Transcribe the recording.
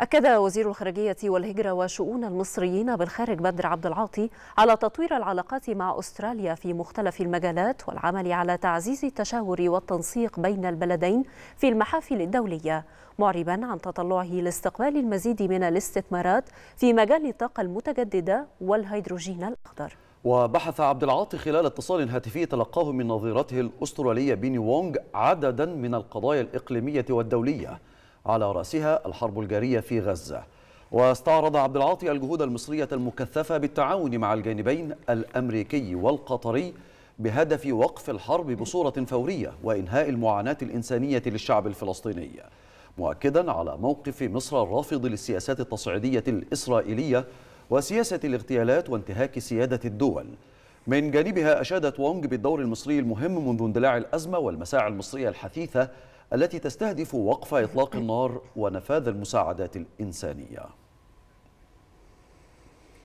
أكد وزير الخارجية والهجرة وشؤون المصريين بالخارج بدر عبد العاطي على تطوير العلاقات مع أستراليا في مختلف المجالات والعمل على تعزيز التشاور والتنسيق بين البلدين في المحافل الدولية معربا عن تطلعه لاستقبال المزيد من الاستثمارات في مجال الطاقة المتجددة والهيدروجين الأخضر وبحث عبد العاطي خلال اتصال هاتفي تلقاه من نظيرته الأسترالية بيني وونغ عددا من القضايا الإقليمية والدولية على رأسها الحرب الجارية في غزة واستعرض عبد العاطي الجهود المصرية المكثفة بالتعاون مع الجانبين الأمريكي والقطري بهدف وقف الحرب بصورة فورية وإنهاء المعاناة الإنسانية للشعب الفلسطيني مؤكدا على موقف مصر الرافض للسياسات التصعيدية الإسرائيلية وسياسة الاغتيالات وانتهاك سيادة الدول من جانبها أشادت وونج بالدور المصري المهم منذ اندلاع الأزمة والمساعي المصرية الحثيثة التي تستهدف وقف إطلاق النار ونفاذ المساعدات الإنسانية